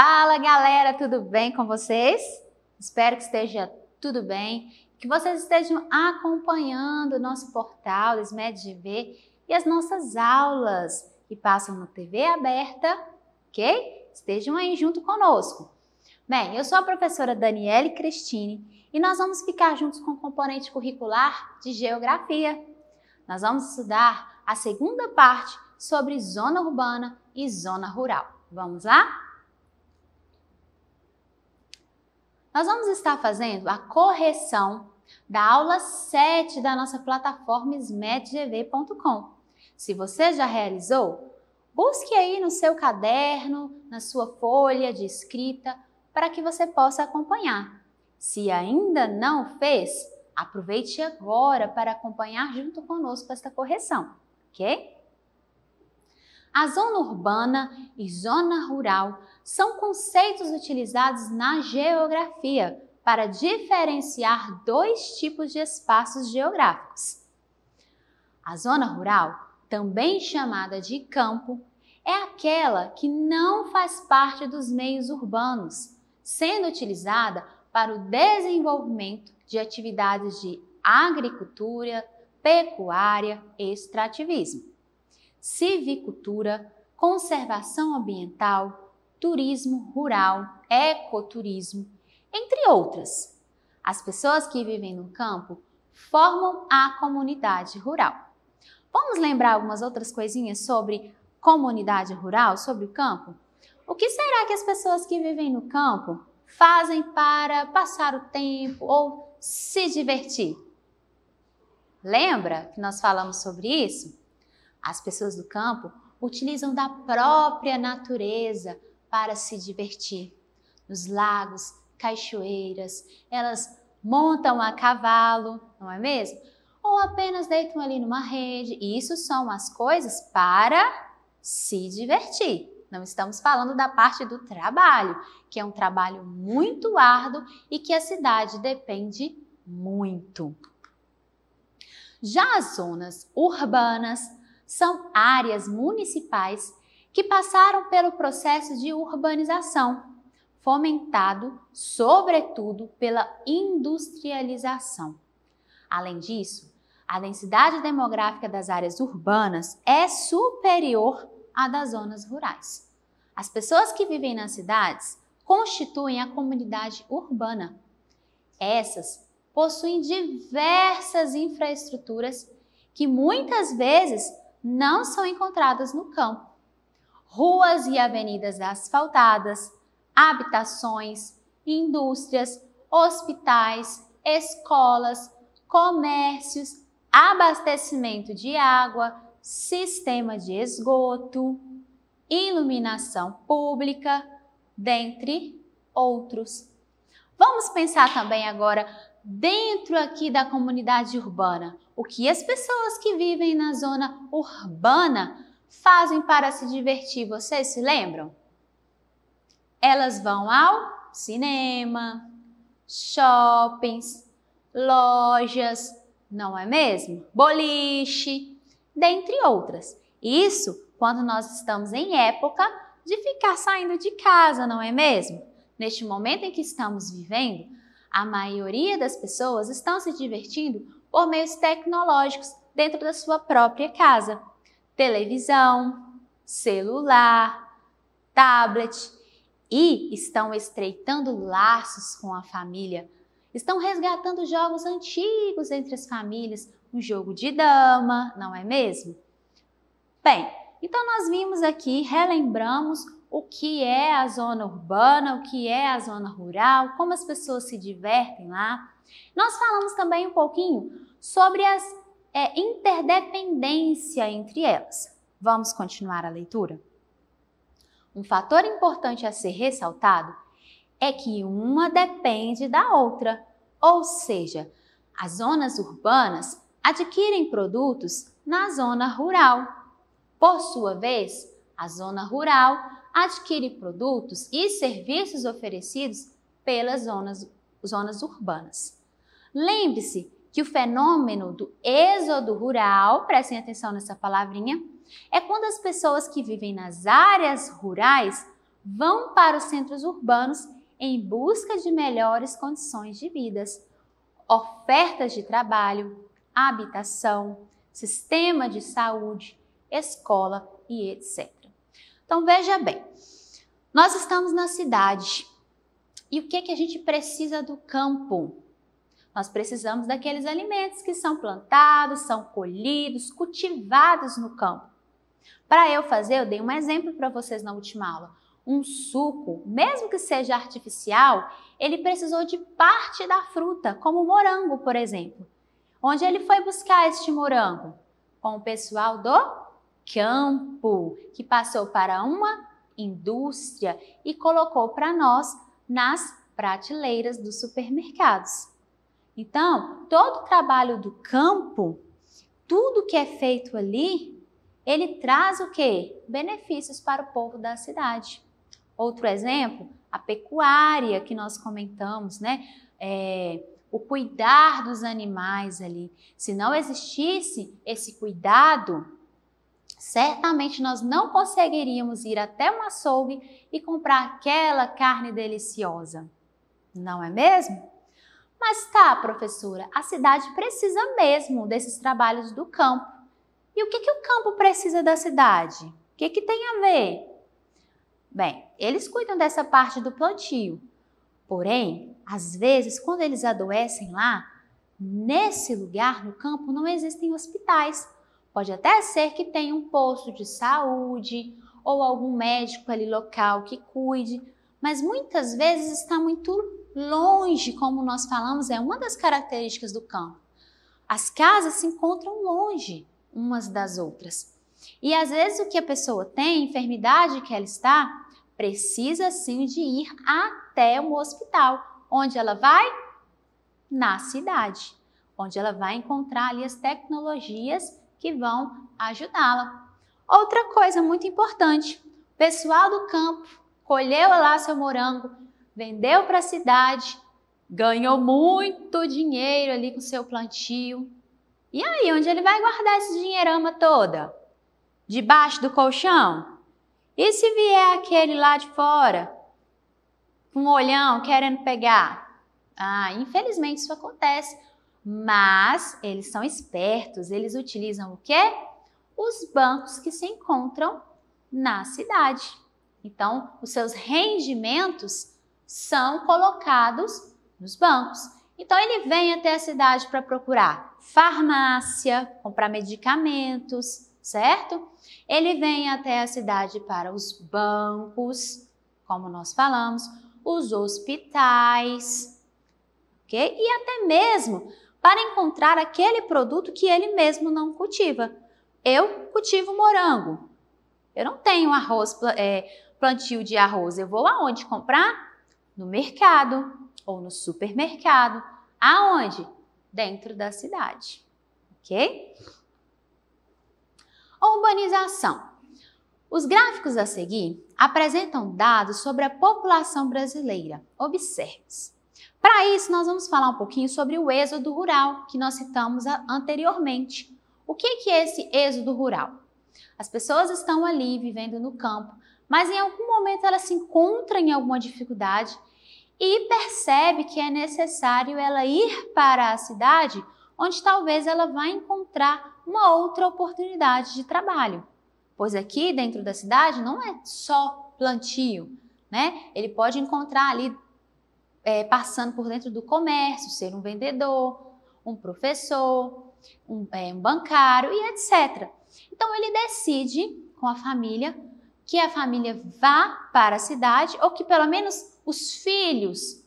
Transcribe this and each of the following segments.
Fala galera, tudo bem com vocês? Espero que esteja tudo bem, que vocês estejam acompanhando o nosso portal SMEDGV e as nossas aulas que passam no TV aberta, ok? Estejam aí junto conosco. Bem, eu sou a professora Daniele Cristine e nós vamos ficar juntos com o componente curricular de Geografia. Nós vamos estudar a segunda parte sobre zona urbana e zona rural. Vamos lá? Nós vamos estar fazendo a correção da aula 7 da nossa plataforma smetgv.com. Se você já realizou, busque aí no seu caderno, na sua folha de escrita, para que você possa acompanhar. Se ainda não fez, aproveite agora para acompanhar junto conosco esta correção, ok? A zona urbana e zona rural são conceitos utilizados na geografia para diferenciar dois tipos de espaços geográficos. A zona rural, também chamada de campo, é aquela que não faz parte dos meios urbanos, sendo utilizada para o desenvolvimento de atividades de agricultura, pecuária e extrativismo civicultura, conservação ambiental, turismo rural, ecoturismo, entre outras. As pessoas que vivem no campo formam a comunidade rural. Vamos lembrar algumas outras coisinhas sobre comunidade rural, sobre o campo? O que será que as pessoas que vivem no campo fazem para passar o tempo ou se divertir? Lembra que nós falamos sobre isso? As pessoas do campo utilizam da própria natureza para se divertir. Nos lagos, cachoeiras, elas montam a cavalo, não é mesmo? Ou apenas deitam ali numa rede. E isso são as coisas para se divertir. Não estamos falando da parte do trabalho, que é um trabalho muito árduo e que a cidade depende muito. Já as zonas urbanas, são áreas municipais que passaram pelo processo de urbanização, fomentado sobretudo pela industrialização. Além disso, a densidade demográfica das áreas urbanas é superior à das zonas rurais. As pessoas que vivem nas cidades constituem a comunidade urbana. Essas possuem diversas infraestruturas que muitas vezes não são encontradas no campo. Ruas e avenidas asfaltadas, habitações, indústrias, hospitais, escolas, comércios, abastecimento de água, sistema de esgoto, iluminação pública, dentre outros. Vamos pensar também agora dentro aqui da comunidade urbana, o que as pessoas que vivem na zona urbana fazem para se divertir, vocês se lembram? Elas vão ao cinema, shoppings, lojas, não é mesmo? Boliche, dentre outras. Isso quando nós estamos em época de ficar saindo de casa, não é mesmo? Neste momento em que estamos vivendo, a maioria das pessoas estão se divertindo por meios tecnológicos dentro da sua própria casa. Televisão, celular, tablet e estão estreitando laços com a família. Estão resgatando jogos antigos entre as famílias, um jogo de dama, não é mesmo? Bem, então nós vimos aqui, relembramos o que é a zona urbana, o que é a zona rural, como as pessoas se divertem lá. Nós falamos também um pouquinho sobre a é, interdependência entre elas. Vamos continuar a leitura? Um fator importante a ser ressaltado é que uma depende da outra, ou seja, as zonas urbanas adquirem produtos na zona rural. Por sua vez, a zona rural adquire produtos e serviços oferecidos pelas zonas, zonas urbanas. Lembre-se que o fenômeno do êxodo rural, prestem atenção nessa palavrinha, é quando as pessoas que vivem nas áreas rurais vão para os centros urbanos em busca de melhores condições de vidas, ofertas de trabalho, habitação, sistema de saúde, escola e etc. Então veja bem, nós estamos na cidade e o que, é que a gente precisa do campo? Nós precisamos daqueles alimentos que são plantados, são colhidos, cultivados no campo. Para eu fazer, eu dei um exemplo para vocês na última aula. Um suco, mesmo que seja artificial, ele precisou de parte da fruta, como o morango, por exemplo. Onde ele foi buscar este morango? Com o pessoal do campo, que passou para uma indústria e colocou para nós nas prateleiras dos supermercados. Então, todo o trabalho do campo, tudo que é feito ali, ele traz o que? Benefícios para o povo da cidade. Outro exemplo, a pecuária que nós comentamos, né? É, o cuidar dos animais ali. Se não existisse esse cuidado, Certamente nós não conseguiríamos ir até um açougue e comprar aquela carne deliciosa, não é mesmo? Mas tá, professora, a cidade precisa mesmo desses trabalhos do campo. E o que, que o campo precisa da cidade? O que, que tem a ver? Bem, eles cuidam dessa parte do plantio. Porém, às vezes, quando eles adoecem lá, nesse lugar, no campo, não existem hospitais. Pode até ser que tenha um posto de saúde ou algum médico ali local que cuide, mas muitas vezes está muito longe, como nós falamos, é uma das características do campo. As casas se encontram longe umas das outras. E às vezes o que a pessoa tem, a enfermidade que ela está, precisa sim de ir até um hospital. Onde ela vai? Na cidade, onde ela vai encontrar ali as tecnologias que vão ajudá-la. Outra coisa muito importante: o pessoal do campo colheu lá seu morango, vendeu para a cidade, ganhou muito dinheiro ali com seu plantio. E aí, onde ele vai guardar esse dinheirama toda? Debaixo do colchão? E se vier aquele lá de fora, com um olhão querendo pegar? Ah, infelizmente isso acontece mas eles são espertos, eles utilizam o quê? Os bancos que se encontram na cidade. Então, os seus rendimentos são colocados nos bancos. Então, ele vem até a cidade para procurar farmácia, comprar medicamentos, certo? Ele vem até a cidade para os bancos, como nós falamos, os hospitais, ok? E até mesmo para encontrar aquele produto que ele mesmo não cultiva. Eu cultivo morango. Eu não tenho arroz, é, plantio de arroz. Eu vou aonde comprar? No mercado ou no supermercado. Aonde? Dentro da cidade. Ok? Urbanização. Os gráficos a seguir apresentam dados sobre a população brasileira. Observe-se. Para isso, nós vamos falar um pouquinho sobre o êxodo rural, que nós citamos anteriormente. O que é esse êxodo rural? As pessoas estão ali vivendo no campo, mas em algum momento elas se encontram em alguma dificuldade e percebe que é necessário ela ir para a cidade, onde talvez ela vá encontrar uma outra oportunidade de trabalho. Pois aqui dentro da cidade não é só plantio, né? Ele pode encontrar ali é, passando por dentro do comércio, ser um vendedor, um professor, um, é, um bancário e etc. Então ele decide com a família que a família vá para a cidade ou que pelo menos os filhos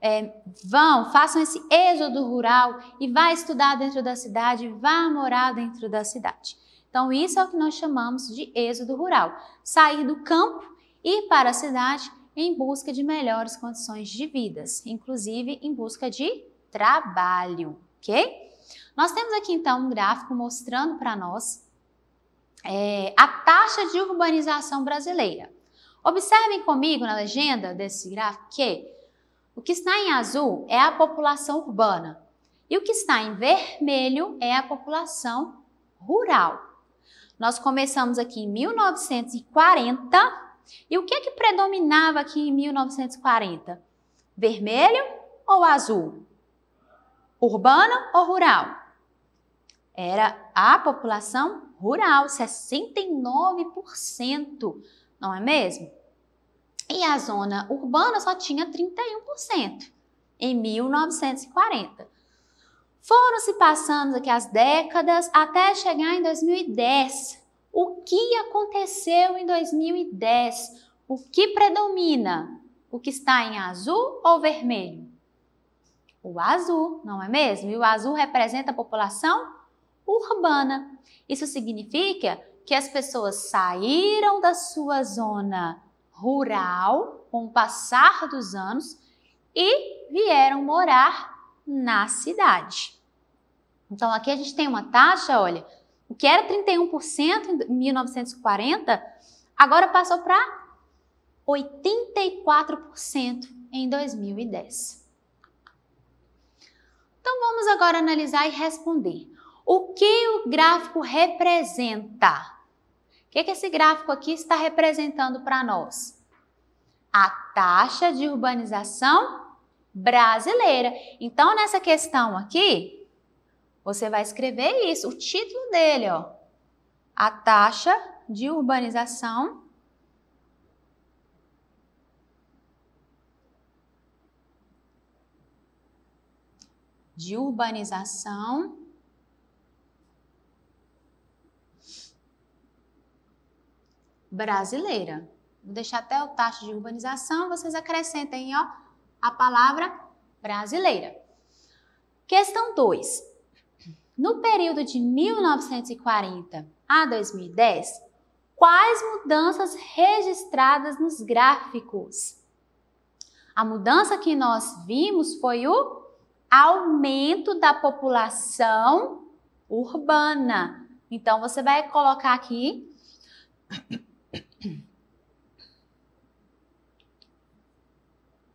é, vão, façam esse êxodo rural e vá estudar dentro da cidade, vá morar dentro da cidade. Então, isso é o que nós chamamos de êxodo rural: sair do campo, ir para a cidade em busca de melhores condições de vidas, inclusive em busca de trabalho, ok? Nós temos aqui então um gráfico mostrando para nós é, a taxa de urbanização brasileira. Observem comigo na legenda desse gráfico que o que está em azul é a população urbana e o que está em vermelho é a população rural. Nós começamos aqui em 1940 e o que é que predominava aqui em 1940? Vermelho ou azul? Urbano ou rural? Era a população rural, 69%, não é mesmo? E a zona urbana só tinha 31% em 1940. Foram se passando aqui as décadas até chegar em 2010, o que aconteceu em 2010? O que predomina? O que está em azul ou vermelho? O azul, não é mesmo? E o azul representa a população urbana. Isso significa que as pessoas saíram da sua zona rural com o passar dos anos e vieram morar na cidade. Então aqui a gente tem uma taxa, olha, o que era 31% em 1940, agora passou para 84% em 2010. Então vamos agora analisar e responder. O que o gráfico representa? O que, é que esse gráfico aqui está representando para nós? A taxa de urbanização brasileira. Então, nessa questão aqui, você vai escrever isso, o título dele, ó. A taxa de urbanização de urbanização brasileira. Vou deixar até o taxa de urbanização, vocês acrescentem ó, a palavra brasileira. Questão 2. No período de 1940 a 2010, quais mudanças registradas nos gráficos? A mudança que nós vimos foi o aumento da população urbana. Então, você vai colocar aqui.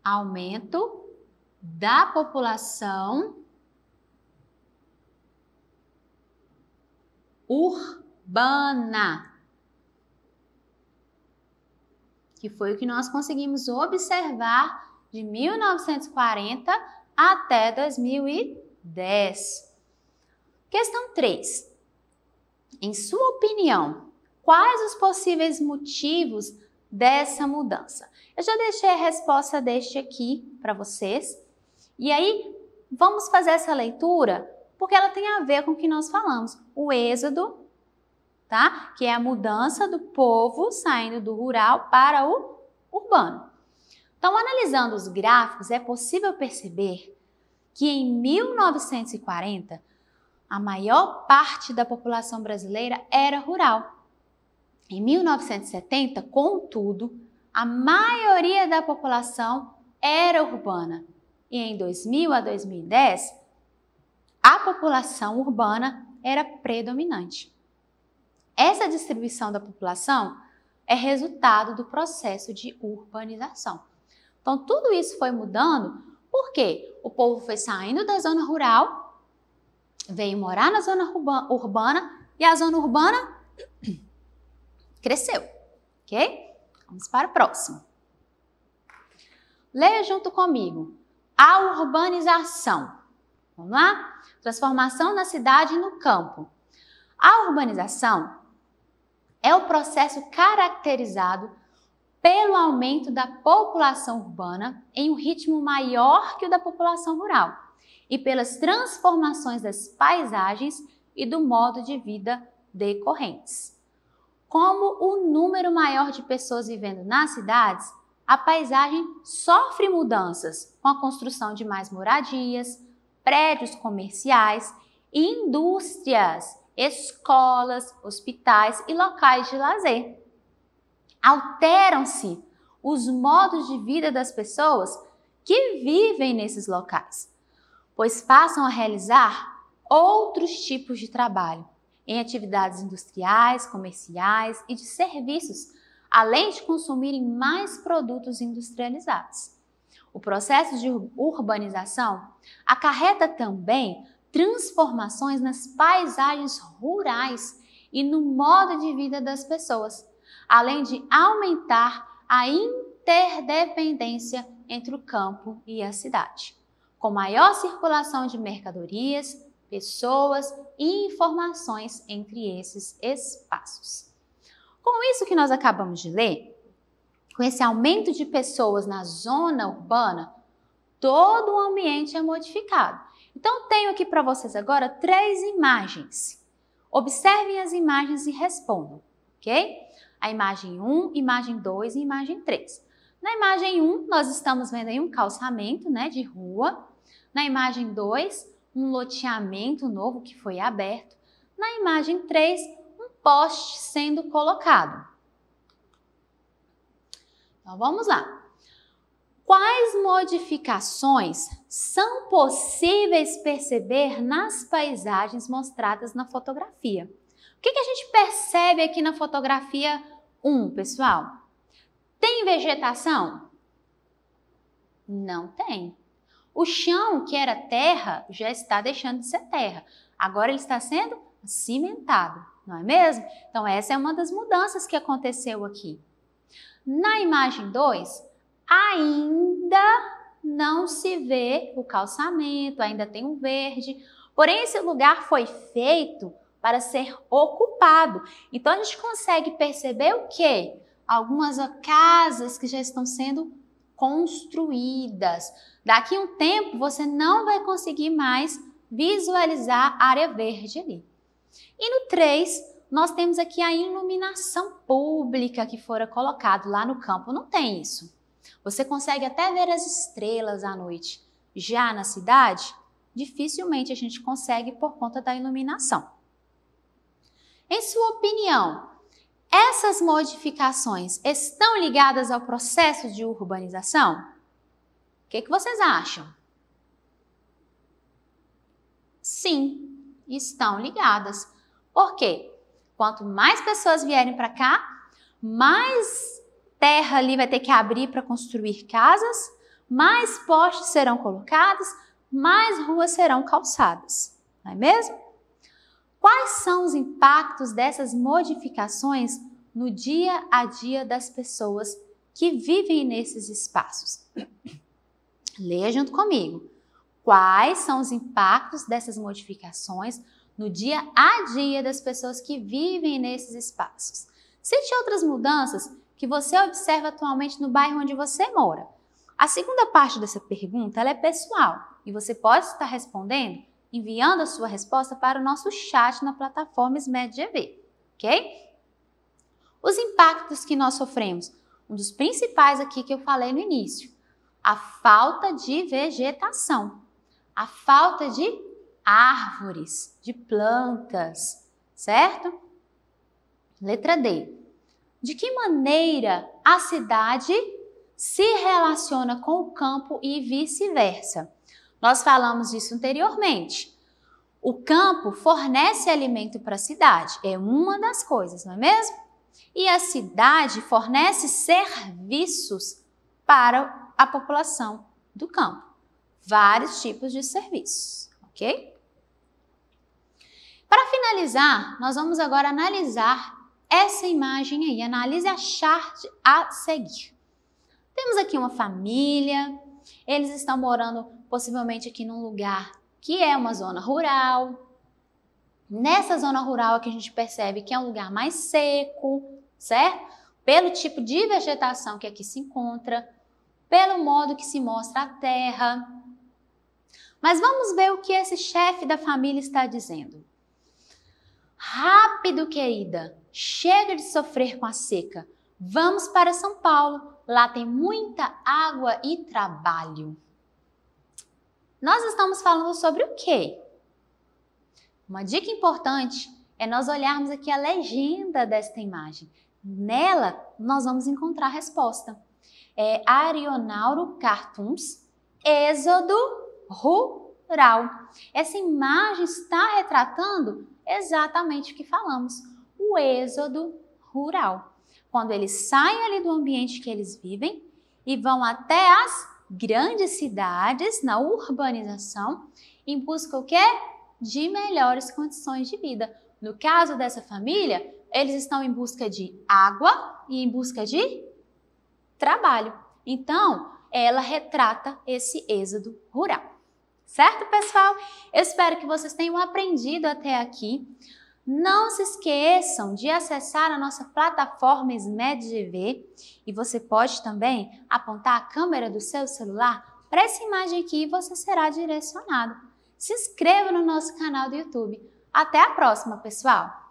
Aumento da população urbana. Que foi o que nós conseguimos observar de 1940 até 2010. Questão 3. Em sua opinião, quais os possíveis motivos dessa mudança? Eu já deixei a resposta deste aqui para vocês. E aí, vamos fazer essa leitura porque ela tem a ver com o que nós falamos. O êxodo, tá? Que é a mudança do povo saindo do rural para o urbano. Então, analisando os gráficos, é possível perceber que em 1940 a maior parte da população brasileira era rural. Em 1970, contudo, a maioria da população era urbana. E em 2000 a 2010, a população urbana era predominante. Essa distribuição da população é resultado do processo de urbanização. Então, tudo isso foi mudando porque o povo foi saindo da zona rural, veio morar na zona urbana e a zona urbana cresceu. Ok? Vamos para o próximo. Leia junto comigo. A urbanização Vamos lá? Transformação na cidade e no campo. A urbanização é o processo caracterizado pelo aumento da população urbana em um ritmo maior que o da população rural e pelas transformações das paisagens e do modo de vida decorrentes. Como o número maior de pessoas vivendo nas cidades, a paisagem sofre mudanças com a construção de mais moradias, prédios comerciais, indústrias, escolas, hospitais e locais de lazer. Alteram-se os modos de vida das pessoas que vivem nesses locais, pois passam a realizar outros tipos de trabalho em atividades industriais, comerciais e de serviços, além de consumirem mais produtos industrializados. O processo de urbanização acarreta também transformações nas paisagens rurais e no modo de vida das pessoas, além de aumentar a interdependência entre o campo e a cidade, com maior circulação de mercadorias, pessoas e informações entre esses espaços. Com isso que nós acabamos de ler, com esse aumento de pessoas na zona urbana, todo o ambiente é modificado. Então, tenho aqui para vocês agora três imagens. Observem as imagens e respondam, ok? A imagem 1, imagem 2 e imagem 3. Na imagem 1, nós estamos vendo aí um calçamento né, de rua. Na imagem 2, um loteamento novo que foi aberto. Na imagem 3, um poste sendo colocado. Então vamos lá. Quais modificações são possíveis perceber nas paisagens mostradas na fotografia? O que, que a gente percebe aqui na fotografia 1, pessoal? Tem vegetação? Não tem. O chão, que era terra, já está deixando de ser terra. Agora ele está sendo cimentado, não é mesmo? Então, essa é uma das mudanças que aconteceu aqui. Na imagem 2, ainda não se vê o calçamento, ainda tem um verde. Porém, esse lugar foi feito para ser ocupado. Então, a gente consegue perceber o quê? Algumas casas que já estão sendo construídas. Daqui um tempo, você não vai conseguir mais visualizar a área verde ali. E no 3, nós temos aqui a iluminação pública que fora colocado lá no campo. Não tem isso. Você consegue até ver as estrelas à noite. Já na cidade, dificilmente a gente consegue por conta da iluminação. Em sua opinião, essas modificações estão ligadas ao processo de urbanização? O que, que vocês acham? Sim, estão ligadas. Por quê? Quanto mais pessoas vierem para cá, mais terra ali vai ter que abrir para construir casas, mais postes serão colocados, mais ruas serão calçadas, não é mesmo? Quais são os impactos dessas modificações no dia a dia das pessoas que vivem nesses espaços? Leia junto comigo. Quais são os impactos dessas modificações no dia a dia das pessoas que vivem nesses espaços. Sente outras mudanças que você observa atualmente no bairro onde você mora. A segunda parte dessa pergunta é pessoal e você pode estar respondendo enviando a sua resposta para o nosso chat na plataforma SMEDGV, GV, ok? Os impactos que nós sofremos, um dos principais aqui que eu falei no início, a falta de vegetação, a falta de árvores, de plantas, certo? Letra D. De que maneira a cidade se relaciona com o campo e vice-versa? Nós falamos disso anteriormente. O campo fornece alimento para a cidade, é uma das coisas, não é mesmo? E a cidade fornece serviços para a população do campo, vários tipos de serviços, ok? Para finalizar, nós vamos agora analisar essa imagem aí, analise a chart a seguir. Temos aqui uma família, eles estão morando possivelmente aqui num lugar que é uma zona rural. Nessa zona rural aqui é a gente percebe que é um lugar mais seco, certo? Pelo tipo de vegetação que aqui se encontra, pelo modo que se mostra a terra. Mas vamos ver o que esse chefe da família está dizendo. Rápido, querida! É Chega de sofrer com a seca. Vamos para São Paulo. Lá tem muita água e trabalho. Nós estamos falando sobre o quê? Uma dica importante é nós olharmos aqui a legenda desta imagem. Nela, nós vamos encontrar a resposta. É Arionauro Cartoons, Êxodo Rural. Essa imagem está retratando exatamente o que falamos, o êxodo rural. Quando eles saem ali do ambiente que eles vivem e vão até as grandes cidades, na urbanização, em busca o quê? De melhores condições de vida. No caso dessa família, eles estão em busca de água e em busca de trabalho. Então, ela retrata esse êxodo rural. Certo, pessoal? Eu espero que vocês tenham aprendido até aqui. Não se esqueçam de acessar a nossa plataforma SMEDGV e você pode também apontar a câmera do seu celular para essa imagem aqui e você será direcionado. Se inscreva no nosso canal do YouTube. Até a próxima, pessoal!